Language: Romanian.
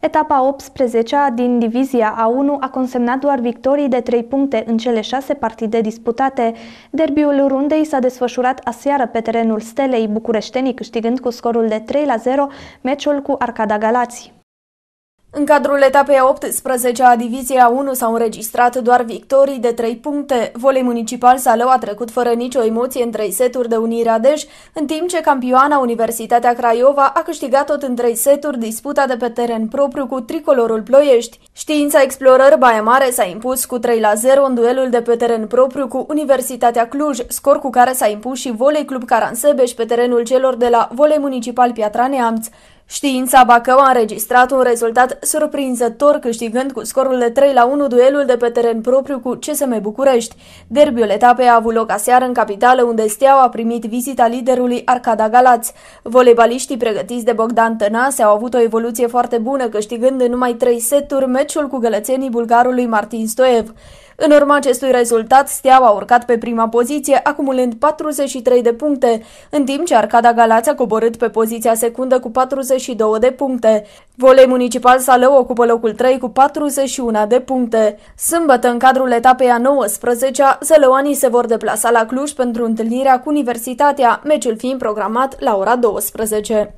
Etapa 18-a din divizia A1 a consemnat doar victorii de 3 puncte în cele 6 partide disputate. Derbiul rundei s-a desfășurat aseară pe terenul Stelei, bucureștenii câștigând cu scorul de 3 la 0 meciul cu Arcada Galați. În cadrul etapei 18 a diviziei A1 s-au înregistrat doar victorii de 3 puncte. Volei municipal Salău a trecut fără nicio emoție în 3 seturi de Unirea Dej, în timp ce campioana Universitatea Craiova a câștigat tot în 3 seturi disputa de pe teren propriu cu tricolorul Ploiești. Știința Explorări Baia Mare s-a impus cu 3 la 0 în duelul de pe teren propriu cu Universitatea Cluj, scor cu care s-a impus și Volei Club Caransebeș pe terenul celor de la Volei Municipal Piatra Neamț. Știința Bacău a înregistrat un rezultat surprinzător câștigând cu scorul de 3 la 1 duelul de pe teren propriu cu CSM București. Derbiul etapei a avut loc aseară în capitală unde Steaua a primit vizita liderului Arcada Galați. Volebaliștii pregătiți de Bogdan Tănase au avut o evoluție foarte bună câștigând în numai 3 seturi meciul cu gălățenii bulgarului Martin Stoev. În urma acestui rezultat, Steaua a urcat pe prima poziție, acumulând 43 de puncte, în timp ce Arcada Galați a coborât pe poziția secundă cu 42 de puncte. Volei Municipal Salău ocupă locul 3 cu 41 de puncte. Sâmbătă, în cadrul etapei a 19-a, sălăoanii se vor deplasa la Cluj pentru întâlnirea cu Universitatea, meciul fiind programat la ora 12.